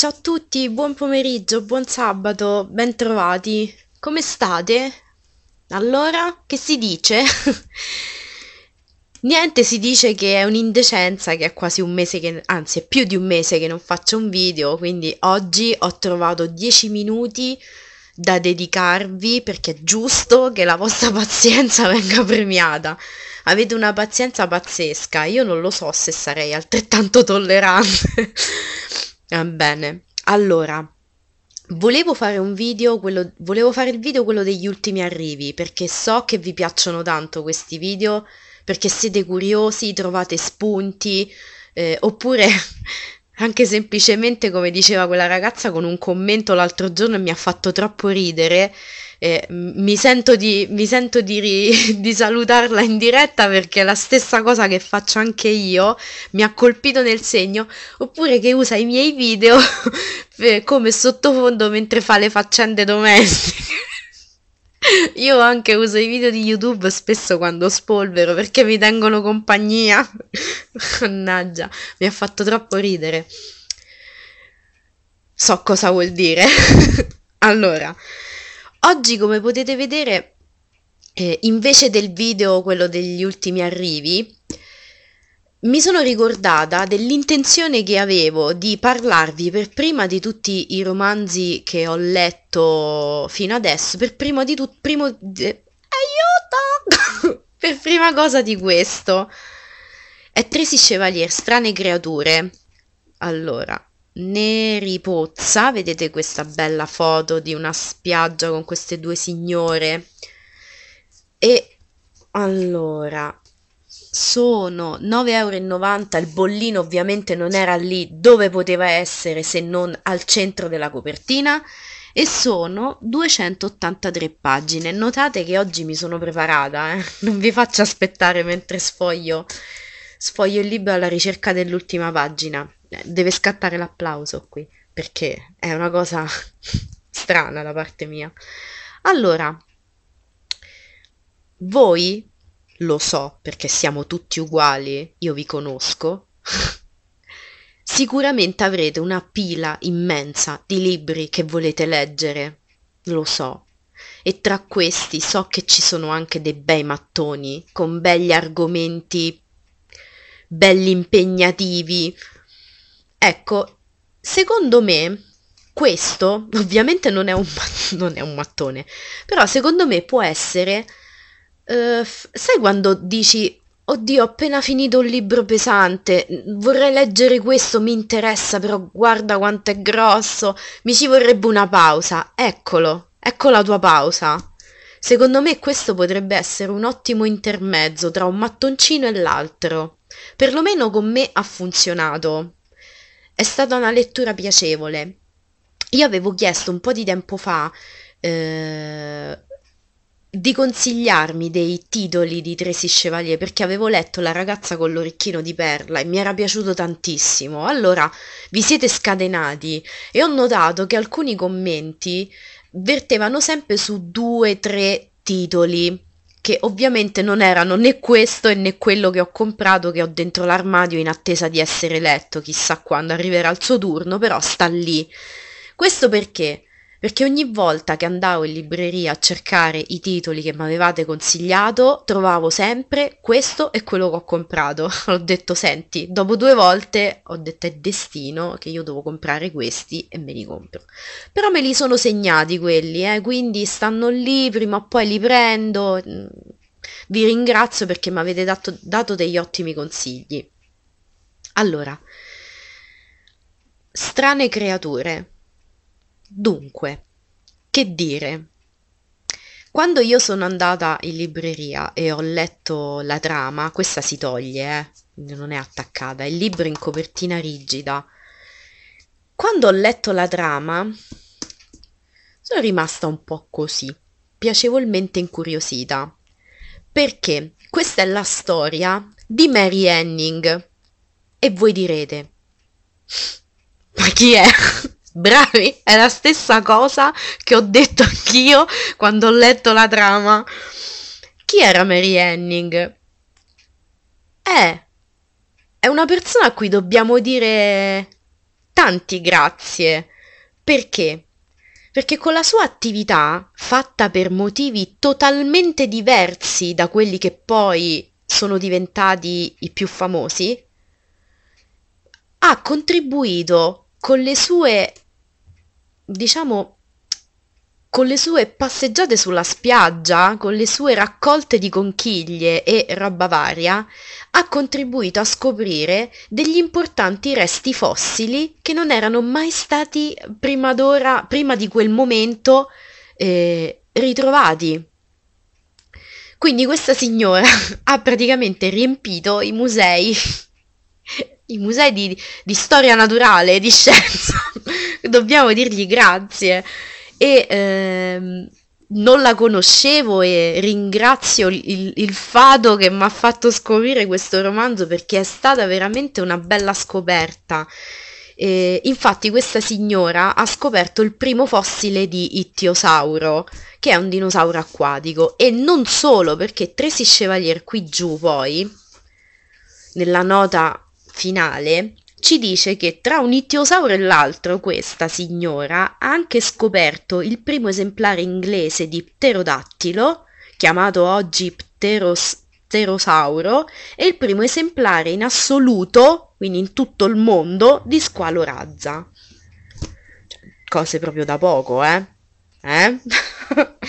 Ciao a tutti, buon pomeriggio, buon sabato, bentrovati. Come state? Allora, che si dice? Niente, si dice che è un'indecenza, che è quasi un mese che, anzi è più di un mese che non faccio un video, quindi oggi ho trovato 10 minuti da dedicarvi perché è giusto che la vostra pazienza venga premiata. Avete una pazienza pazzesca, io non lo so se sarei altrettanto tollerante. Ah, bene, allora, volevo fare un video, quello, volevo fare il video quello degli ultimi arrivi, perché so che vi piacciono tanto questi video, perché siete curiosi, trovate spunti, eh, oppure anche semplicemente come diceva quella ragazza con un commento l'altro giorno e mi ha fatto troppo ridere. E mi sento, di, mi sento di, ri, di, salutarla in diretta perché è la stessa cosa che faccio anche io, mi ha colpito nel segno, oppure che usa i miei video come sottofondo mentre fa le faccende domestiche. Io anche uso i video di YouTube spesso quando spolvero perché mi tengono compagnia. Mannaggia, mi ha fatto troppo ridere. So cosa vuol dire. allora, oggi come potete vedere, eh, invece del video, quello degli ultimi arrivi, mi sono ricordata dell'intenzione che avevo di parlarvi per prima di tutti i romanzi che ho letto fino adesso, per prima di tutto... Primo... Di... Aiuto! per prima cosa di questo. È Tracy Chevalier, Strane Creature. Allora, Neri Pozza, vedete questa bella foto di una spiaggia con queste due signore. E allora, sono 9,90 euro. Il bollino ovviamente non era lì dove poteva essere se non al centro della copertina. E sono 283 pagine. Notate che oggi mi sono preparata, eh? non vi faccio aspettare mentre sfoglio, sfoglio il libro alla ricerca dell'ultima pagina. Eh, deve scattare l'applauso qui perché è una cosa strana da parte mia. Allora, voi lo so perché siamo tutti uguali, io vi conosco, sicuramente avrete una pila immensa di libri che volete leggere, lo so. E tra questi so che ci sono anche dei bei mattoni, con belli argomenti, belli impegnativi. Ecco, secondo me questo ovviamente non è un, non è un mattone, però secondo me può essere eh, sai quando dici, oddio, ho appena finito un libro pesante, vorrei leggere questo, mi interessa, però guarda quanto è grosso, mi ci vorrebbe una pausa. Eccolo, ecco la tua pausa. Secondo me questo potrebbe essere un ottimo intermezzo tra un mattoncino e l'altro. Perlomeno con me ha funzionato. È stata una lettura piacevole. Io avevo chiesto un po' di tempo fa eh, di consigliarmi dei titoli di Tracy Chevalier perché avevo letto La ragazza con l'orecchino di perla e mi era piaciuto tantissimo. Allora vi siete scatenati e ho notato che alcuni commenti vertevano sempre su due o tre titoli che ovviamente non erano né questo e né quello che ho comprato che ho dentro l'armadio in attesa di essere letto, chissà quando arriverà il suo turno, però sta lì. Questo perché? perché ogni volta che andavo in libreria a cercare i titoli che mi avevate consigliato, trovavo sempre questo e quello che ho comprato. ho detto, senti, dopo due volte ho detto è destino che io devo comprare questi e me li compro. Però me li sono segnati quelli, eh, quindi stanno lì, prima o poi li prendo. Mm, vi ringrazio perché mi avete dato, dato degli ottimi consigli. Allora, strane creature Dunque, che dire? Quando io sono andata in libreria e ho letto la trama, questa si toglie, eh? non è attaccata, il libro in copertina rigida. Quando ho letto la trama, sono rimasta un po' così, piacevolmente incuriosita, perché questa è la storia di Mary Henning. E voi direte, ma chi è? Bravi, è la stessa cosa che ho detto anch'io quando ho letto la trama. Chi era Mary Henning? Eh, è una persona a cui dobbiamo dire tanti grazie. Perché? Perché con la sua attività, fatta per motivi totalmente diversi da quelli che poi sono diventati i più famosi, ha contribuito con le sue diciamo, con le sue passeggiate sulla spiaggia, con le sue raccolte di conchiglie e roba varia, ha contribuito a scoprire degli importanti resti fossili che non erano mai stati prima d'ora, prima di quel momento, eh, ritrovati. Quindi questa signora ha praticamente riempito i musei i musei di, di storia naturale, e di scienza, dobbiamo dirgli grazie. E ehm, non la conoscevo e ringrazio il, il fado che mi ha fatto scoprire questo romanzo perché è stata veramente una bella scoperta. E, infatti questa signora ha scoperto il primo fossile di Ittiosauro, che è un dinosauro acquatico, e non solo perché Tracy Chevalier qui giù poi, nella nota finale ci dice che tra un ittiosauro e l'altro questa signora ha anche scoperto il primo esemplare inglese di pterodattilo, chiamato oggi pteros- pterosauro, e il primo esemplare in assoluto, quindi in tutto il mondo, di squalo razza. Cose proprio da poco, eh? Eh?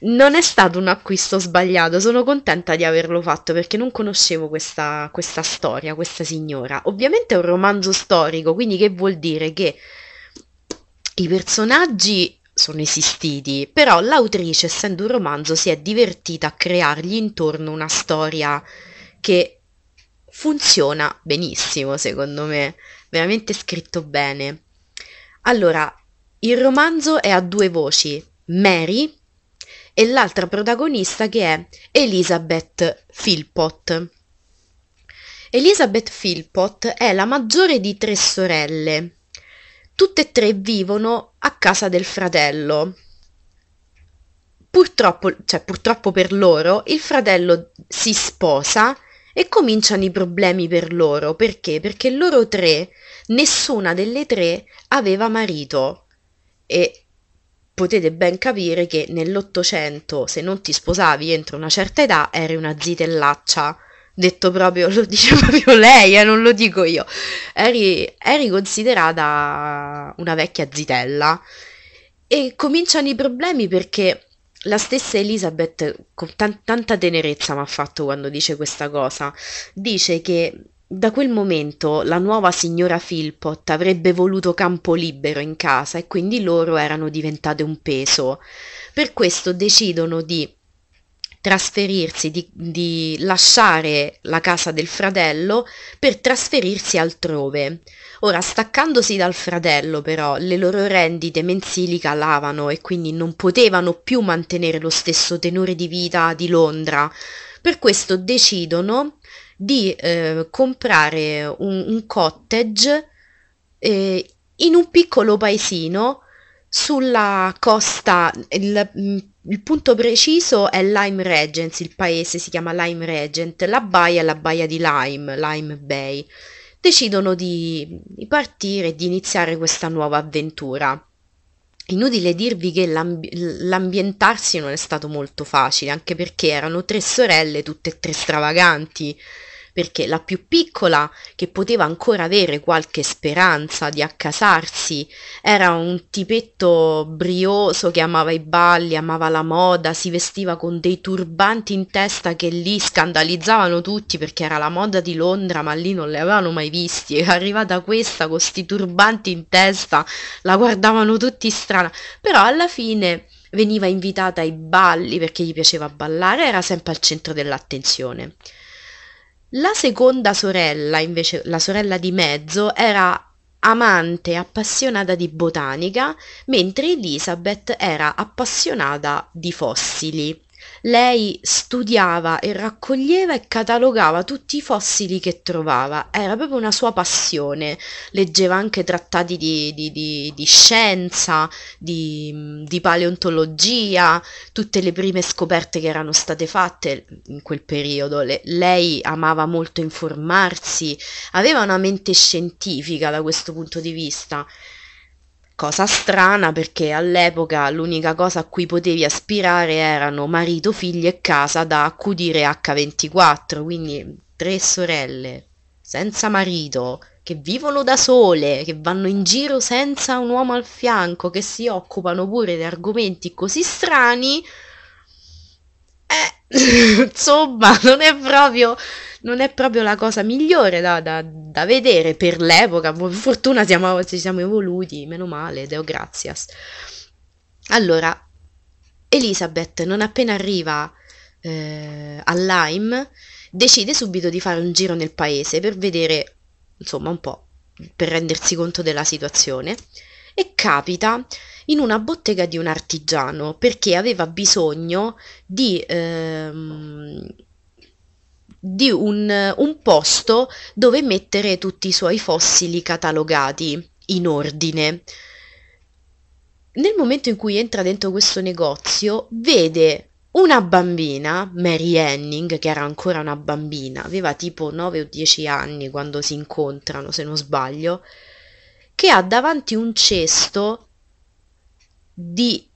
Non è stato un acquisto sbagliato, sono contenta di averlo fatto perché non conoscevo questa, questa storia, questa signora. Ovviamente è un romanzo storico, quindi che vuol dire che i personaggi sono esistiti, però l'autrice, essendo un romanzo, si è divertita a creargli intorno una storia che funziona benissimo, secondo me, veramente scritto bene. Allora, il romanzo è a due voci, Mary e l'altra protagonista che è Elizabeth Philpott. Elizabeth Philpott è la maggiore di tre sorelle. Tutte e tre vivono a casa del fratello. Purtroppo, cioè purtroppo per loro, il fratello si sposa e cominciano i problemi per loro. Perché? Perché loro tre, nessuna delle tre aveva marito. E potete ben capire che nell'Ottocento se non ti sposavi entro una certa età eri una zitellaccia. Detto proprio, lo dice proprio lei, eh, non lo dico io. Eri, eri considerata una vecchia zitella. E cominciano i problemi perché la stessa Elisabeth, con t- tanta tenerezza mi ha fatto quando dice questa cosa, dice che da quel momento la nuova signora Philpot avrebbe voluto campo libero in casa e quindi loro erano diventate un peso. Per questo decidono di trasferirsi, di, di, lasciare la casa del fratello per trasferirsi altrove. Ora, staccandosi dal fratello però, le loro rendite mensili calavano e quindi non potevano più mantenere lo stesso tenore di vita di Londra. Per questo decidono di eh, comprare un, un cottage eh, in un piccolo paesino sulla costa, il, mm, il, punto preciso è Lime Regents, il paese si chiama Lime Regent, la baia è la baia di Lime, Lime Bay. Decidono di, di partire e di iniziare questa nuova avventura. Inutile dirvi che l'ambi- l'ambientarsi non è stato molto facile, anche perché erano tre sorelle, tutte e tre stravaganti, perché la più piccola, che poteva ancora avere qualche speranza di accasarsi, era un tipetto brioso che amava i balli, amava la moda, si vestiva con dei turbanti in testa che lì scandalizzavano tutti perché era la moda di Londra, ma lì non le avevano mai visti. Era arrivata questa con questi turbanti in testa, la guardavano tutti strana, però alla fine veniva invitata ai balli perché gli piaceva ballare, era sempre al centro dell'attenzione. La seconda sorella, invece la sorella di mezzo, era amante appassionata di botanica, mentre Elizabeth era appassionata di fossili lei studiava e raccoglieva e catalogava tutti i fossili che trovava, era proprio una sua passione, leggeva anche trattati di, di, di, di scienza, di, di paleontologia, tutte le prime scoperte che erano state fatte in quel periodo, le, lei amava molto informarsi, aveva una mente scientifica da questo punto di vista cosa strana perché all'epoca l'unica cosa a cui potevi aspirare erano marito, figli e casa da accudire H24, quindi tre sorelle senza marito, che vivono da sole, che vanno in giro senza un uomo al fianco, che si occupano pure di argomenti così strani. Eh, insomma, non è proprio non è proprio la cosa migliore da, da, da vedere per l'epoca. Per fortuna siamo, ci siamo evoluti, meno male, Deo grazias. Allora, Elisabeth, non appena arriva eh, a Lyme, decide subito di fare un giro nel paese per vedere, insomma, un po' per rendersi conto della situazione e capita in una bottega di un artigiano perché aveva bisogno di ehm, di un, un posto dove mettere tutti i suoi fossili catalogati in ordine. Nel momento in cui entra dentro questo negozio, vede una bambina, Mary Henning, che era ancora una bambina, aveva tipo 9 o 10 anni quando si incontrano, se non sbaglio, che ha davanti un cesto di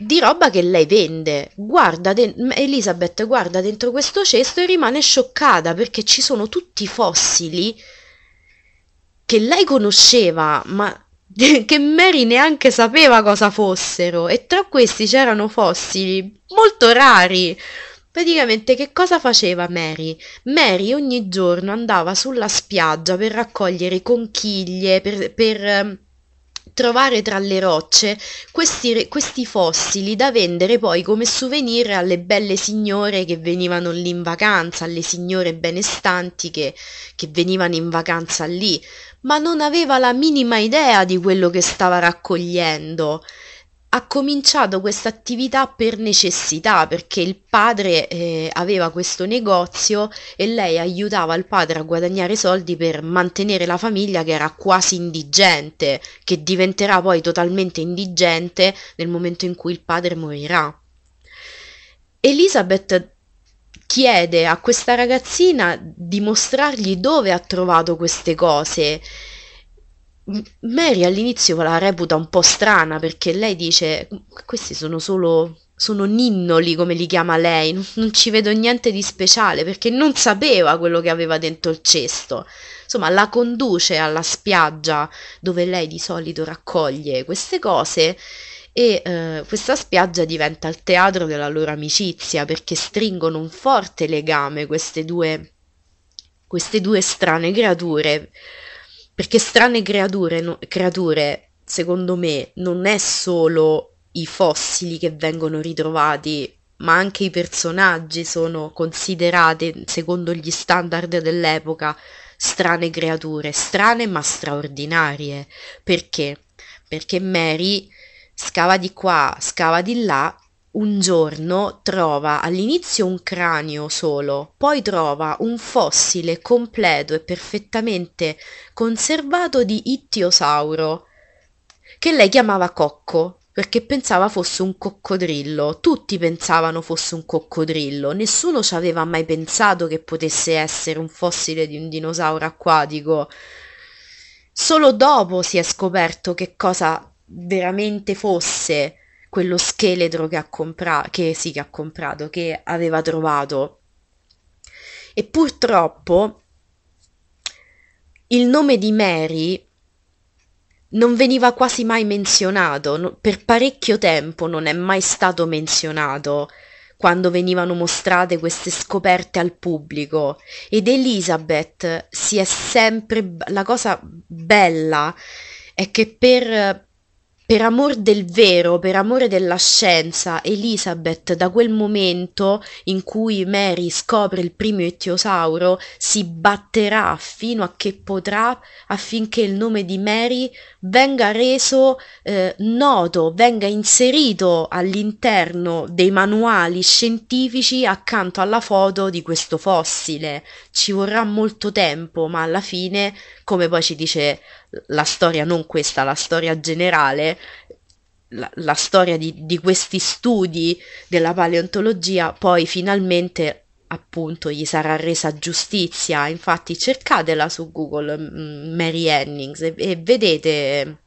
di roba che lei vende. Guarda de- Elisabeth guarda dentro questo cesto e rimane scioccata perché ci sono tutti i fossili che lei conosceva, ma che Mary neanche sapeva cosa fossero e tra questi c'erano fossili molto rari. Praticamente che cosa faceva Mary? Mary ogni giorno andava sulla spiaggia per raccogliere conchiglie, per, per ehm, trovare tra le rocce questi, questi fossili da vendere poi come souvenir alle belle signore che venivano lì in vacanza, alle signore benestanti che, che venivano in vacanza lì, ma non aveva la minima idea di quello che stava raccogliendo ha cominciato questa attività per necessità, perché il padre eh, aveva questo negozio e lei aiutava il padre a guadagnare soldi per mantenere la famiglia che era quasi indigente, che diventerà poi totalmente indigente nel momento in cui il padre morirà. Elizabeth chiede a questa ragazzina di mostrargli dove ha trovato queste cose Mary all'inizio la reputa un po' strana perché lei dice questi sono solo sono ninnoli come li chiama lei, non, non, ci vedo niente di speciale perché non sapeva quello che aveva dentro il cesto. Insomma, la conduce alla spiaggia dove lei di solito raccoglie queste cose e eh, questa spiaggia diventa il teatro della loro amicizia perché stringono un forte legame queste due, queste due strane creature perché strane creature, no, creature, secondo me, non è solo i fossili che vengono ritrovati, ma anche i personaggi sono considerate secondo gli standard dell'epoca, strane creature, strane ma straordinarie. Perché? Perché Mary scava di qua, scava di là un giorno trova all'inizio un cranio solo, poi trova un fossile completo e perfettamente conservato di ittiosauro, che lei chiamava cocco, perché pensava fosse un coccodrillo. Tutti pensavano fosse un coccodrillo, nessuno ci aveva mai pensato che potesse essere un fossile di un dinosauro acquatico. Solo dopo si è scoperto che cosa veramente fosse quello scheletro che ha, compra- che, sì, che ha comprato, che aveva trovato. E purtroppo il nome di Mary non veniva quasi mai menzionato, no, per parecchio tempo non è mai stato menzionato quando venivano mostrate queste scoperte al pubblico ed Elizabeth si è sempre la cosa bella è che per per amor del vero, per amore della scienza, Elizabeth da quel momento in cui Mary scopre il primo ittiosauro si batterà fino a che potrà affinché il nome di Mary venga reso eh, noto, venga inserito all'interno dei manuali scientifici accanto alla foto di questo fossile. Ci vorrà molto tempo, ma alla fine come poi ci dice la storia, non questa, la storia generale, la, la storia di, di questi studi della paleontologia, poi finalmente appunto gli sarà resa giustizia. Infatti cercatela su Google mm, Mary Hennings e, e vedete,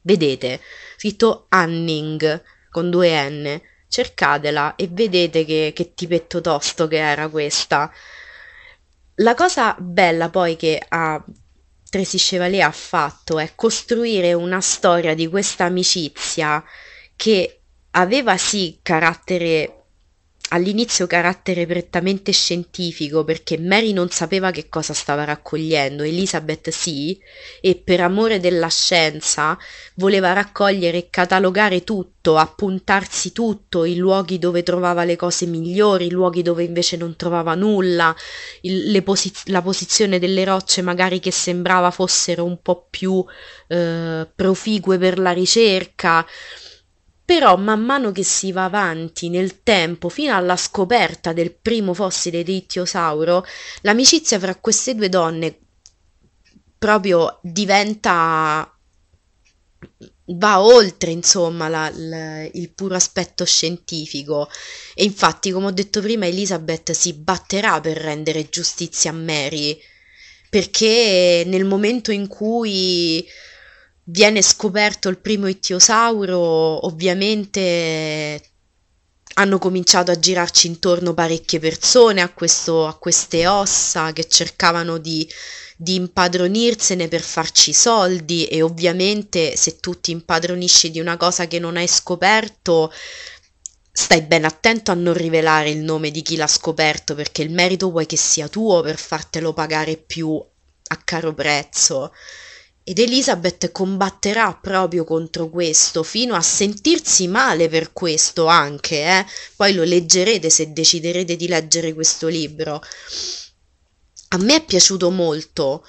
vedete, scritto Hanning con due N, cercatela e vedete che, che tipetto tosto che era questa. La cosa bella poi che ha Tracy Chevalier ha fatto è costruire una storia di questa amicizia che aveva sì carattere all'inizio carattere prettamente scientifico perché Mary non sapeva che cosa stava raccogliendo, Elizabeth sì, e per amore della scienza voleva raccogliere e catalogare tutto, appuntarsi tutto, i luoghi dove trovava le cose migliori, i luoghi dove invece non trovava nulla, il, posiz- la posizione delle rocce magari che sembrava fossero un po' più eh, proficue per la ricerca però man mano che si va avanti nel tempo fino alla scoperta del primo fossile di ittiosauro l'amicizia fra queste due donne proprio diventa va oltre insomma la, la, il puro aspetto scientifico e infatti come ho detto prima Elizabeth si batterà per rendere giustizia a Mary perché nel momento in cui viene scoperto il primo ittiosauro, ovviamente hanno cominciato a girarci intorno parecchie persone a, questo, a queste ossa che cercavano di, di, impadronirsene per farci soldi e ovviamente se tu ti impadronisci di una cosa che non hai scoperto stai ben attento a non rivelare il nome di chi l'ha scoperto perché il merito vuoi che sia tuo per fartelo pagare più a caro prezzo. Ed Elizabeth combatterà proprio contro questo, fino a sentirsi male per questo anche, eh? poi lo leggerete se deciderete di leggere questo libro. A me è piaciuto molto.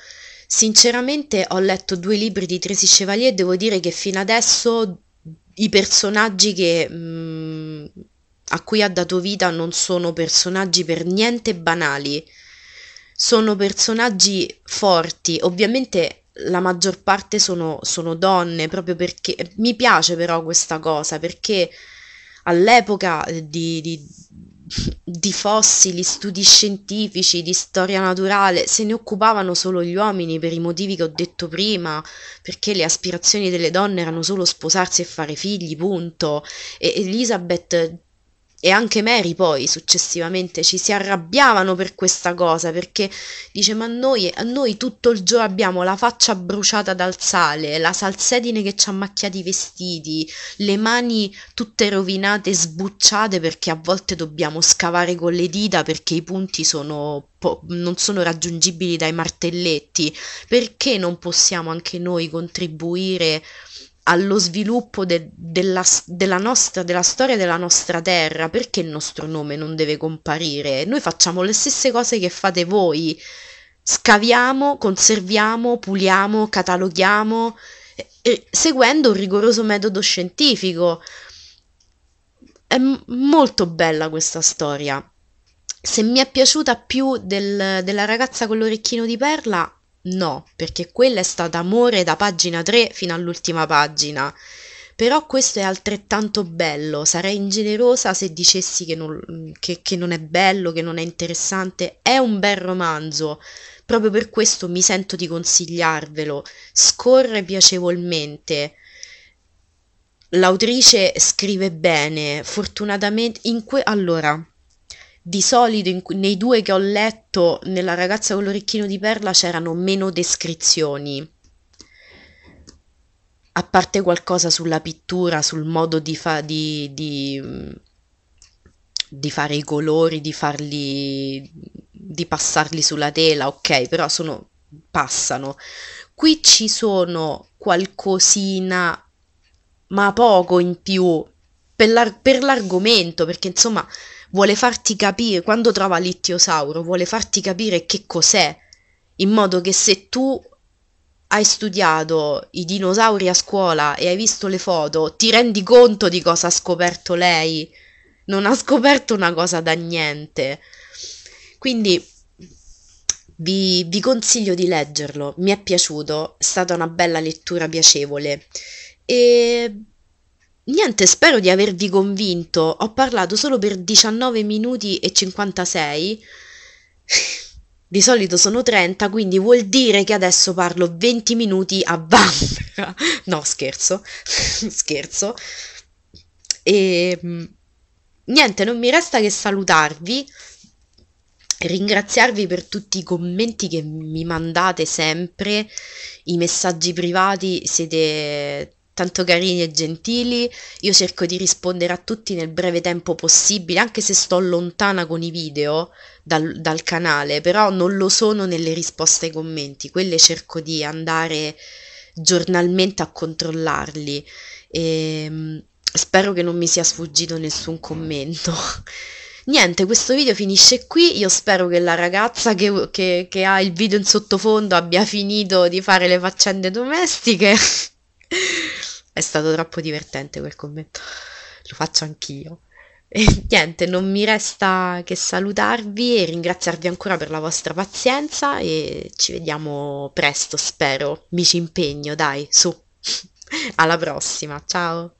Sinceramente ho letto due libri di Tracy Chevalier e devo dire che fino adesso i personaggi che, mh, mm, a cui ha dato vita non sono personaggi per niente banali. Sono personaggi forti. Ovviamente la maggior parte sono, sono donne, proprio perché mi piace però questa cosa, perché all'epoca di, di, di, fossili, studi scientifici, di storia naturale, se ne occupavano solo gli uomini per i motivi che ho detto prima, perché le aspirazioni delle donne erano solo sposarsi e fare figli, punto. E Elisabeth e anche Mary poi successivamente ci si arrabbiavano per questa cosa perché dice ma noi, noi tutto il giorno abbiamo la faccia bruciata dal sale, la salsedine che ci ha macchiati i vestiti, le mani tutte rovinate, sbucciate perché a volte dobbiamo scavare con le dita perché i punti sono po- non sono raggiungibili dai martelletti, perché non possiamo anche noi contribuire allo sviluppo de, della, della, nostra, della storia della nostra terra, perché il nostro nome non deve comparire? Noi facciamo le stesse cose che fate voi, scaviamo, conserviamo, puliamo, cataloghiamo, eh, seguendo un rigoroso metodo scientifico. È m- molto bella questa storia. Se mi è piaciuta più del, della ragazza con l'orecchino di perla, No, perché quella è stata amore da pagina 3 fino all'ultima pagina. Però questo è altrettanto bello, sarei ingenerosa se dicessi che non, che, che non è bello, che non è interessante, è un bel romanzo, proprio per questo mi sento di consigliarvelo, scorre piacevolmente, l'autrice scrive bene, fortunatamente in que- allora di solito in, nei due che ho letto, nella ragazza con l'orecchino di perla c'erano meno descrizioni, a parte qualcosa sulla pittura, sul modo di, fa, di, di, di fare i colori, di farli, di passarli sulla tela, ok, però sono, passano. Qui ci sono qualcosina, ma poco in più, per, l'ar- per l'argomento, perché insomma vuole farti capire, quando trova l'ittiosauro, vuole farti capire che cos'è, in modo che se tu hai studiato i dinosauri a scuola e hai visto le foto, ti rendi conto di cosa ha scoperto lei. Non ha scoperto una cosa da niente. Quindi vi, vi, consiglio di leggerlo, mi è piaciuto, è stata una bella lettura piacevole. E Niente, spero di avervi convinto. Ho parlato solo per 19 minuti e 56. Di solito sono 30, quindi vuol dire che adesso parlo 20 minuti a bambera. No, scherzo. scherzo. E ehm, niente, non mi resta che salutarvi, ringraziarvi per tutti i commenti che mi mandate sempre, i messaggi privati, siete tanto carini e gentili, io cerco di rispondere a tutti nel breve tempo possibile, anche se sto lontana con i video dal, dal canale, però non lo sono nelle risposte ai commenti, quelle cerco di andare giornalmente a controllarli. E, ehm, spero che non mi sia sfuggito nessun commento. Niente, questo video finisce qui, io spero che la ragazza che, che, che ha il video in sottofondo abbia finito di fare le faccende domestiche. È stato troppo divertente quel commento. Lo faccio anch'io. E niente, non mi resta che salutarvi e ringraziarvi ancora per la vostra pazienza e ci vediamo presto, spero. Mi ci impegno, dai, su. Alla prossima, ciao.